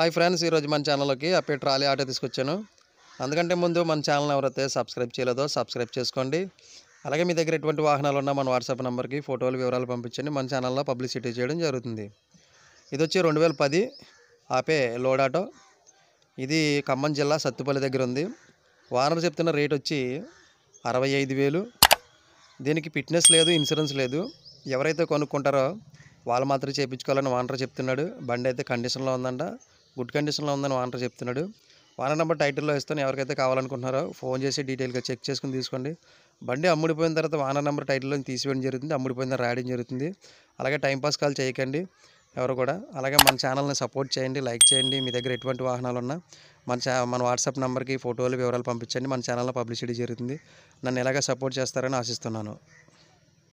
hi friends ఈరోజు మన ఛానల్లోకి అప్పే ట్రాలీ ఆటో తీసుకొచ్చాను అందుకంటే ముందు మన ఛానల్ ఎవరైతే సబ్స్క్రైబ్ చేయలేదో సబ్స్క్రైబ్ చేసుకోండి అలాగే మీ దగ్గర ఎటువంటి వాహనాలు ఉన్నా మన వాట్సాప్ నెంబర్కి ఫోటోలు వివరాలు పంపించండి మన ఛానల్లో పబ్లిసిటీ చేయడం జరుగుతుంది ఇది వచ్చి రెండు వేల పది ఆపే లోడ్ ఆటో ఇది ఖమ్మం జిల్లా సత్తుపల్లి దగ్గర ఉంది వాహనం చెప్తున్న రేట్ వచ్చి అరవై ఐదు వేలు దీనికి ఫిట్నెస్ లేదు ఇన్సూరెన్స్ లేదు ఎవరైతే కొనుక్కుంటారో వాళ్ళు మాత్రం చేయించుకోవాలని వాంటర్ చెప్తున్నాడు బండి అయితే కండిషన్లో ఉందంట గుడ్ కండిషన్లో ఉందని వానర్ చెప్తున్నాడు వానర్ నెంబర్ టైటిల్లో ఇస్తాను ఎవరికైతే కావాలనుకుంటున్నారో ఫోన్ చేసి డీటెయిల్గా చెక్ చేసుకుని తీసుకోండి బండి అమ్ముడిపోయిన తర్వాత వానర్ నెంబర్ టైటిల్లో తీసివేయడం జరుగుతుంది అమ్ముడిపోయిన రాయడం జరుగుతుంది అలాగే టైంపాస్ కాల్ చేయకండి ఎవరు కూడా అలాగే మన ఛానల్ని సపోర్ట్ చేయండి లైక్ చేయండి మీ దగ్గర ఎటువంటి వాహనాలు ఉన్నా మన చా మన వాట్సాప్ నెంబర్కి ఫోటోలు వివరాలు పంపించండి మన ఛానల్లో పబ్లిసిటీ జరుగుతుంది నన్ను ఎలాగ సపోర్ట్ చేస్తారని ఆశిస్తున్నాను